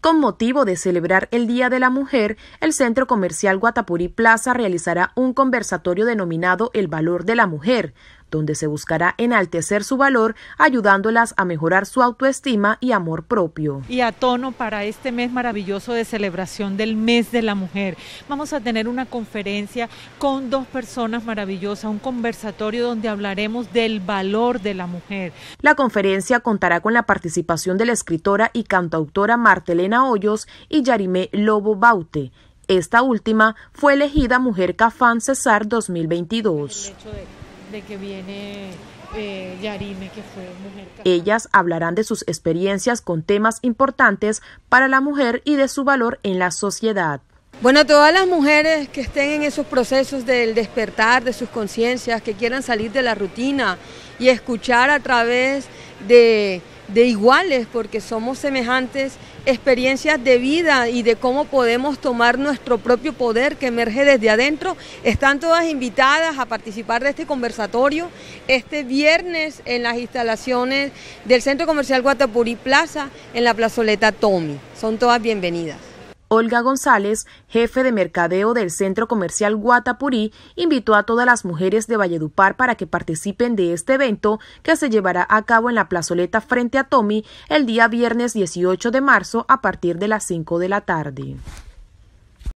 Con motivo de celebrar el Día de la Mujer, el Centro Comercial Guatapurí Plaza realizará un conversatorio denominado El Valor de la Mujer, donde se buscará enaltecer su valor, ayudándolas a mejorar su autoestima y amor propio. Y a tono para este mes maravilloso de celebración del mes de la mujer, vamos a tener una conferencia con dos personas maravillosas, un conversatorio donde hablaremos del valor de la mujer. La conferencia contará con la participación de la escritora y cantautora Martelena Hoyos y Yarimé Lobo Baute. Esta última fue elegida Mujer Cafán Cesar 2022 de que viene eh, Yarime, que fue mujer. Ellas hablarán de sus experiencias con temas importantes para la mujer y de su valor en la sociedad. Bueno, todas las mujeres que estén en esos procesos del despertar de sus conciencias, que quieran salir de la rutina y escuchar a través de, de iguales, porque somos semejantes experiencias de vida y de cómo podemos tomar nuestro propio poder que emerge desde adentro. Están todas invitadas a participar de este conversatorio este viernes en las instalaciones del Centro Comercial Guatapurí Plaza, en la plazoleta Tommy. Son todas bienvenidas. Olga González, jefe de mercadeo del Centro Comercial Guatapurí, invitó a todas las mujeres de Valledupar para que participen de este evento que se llevará a cabo en la plazoleta frente a Tommy el día viernes 18 de marzo a partir de las 5 de la tarde.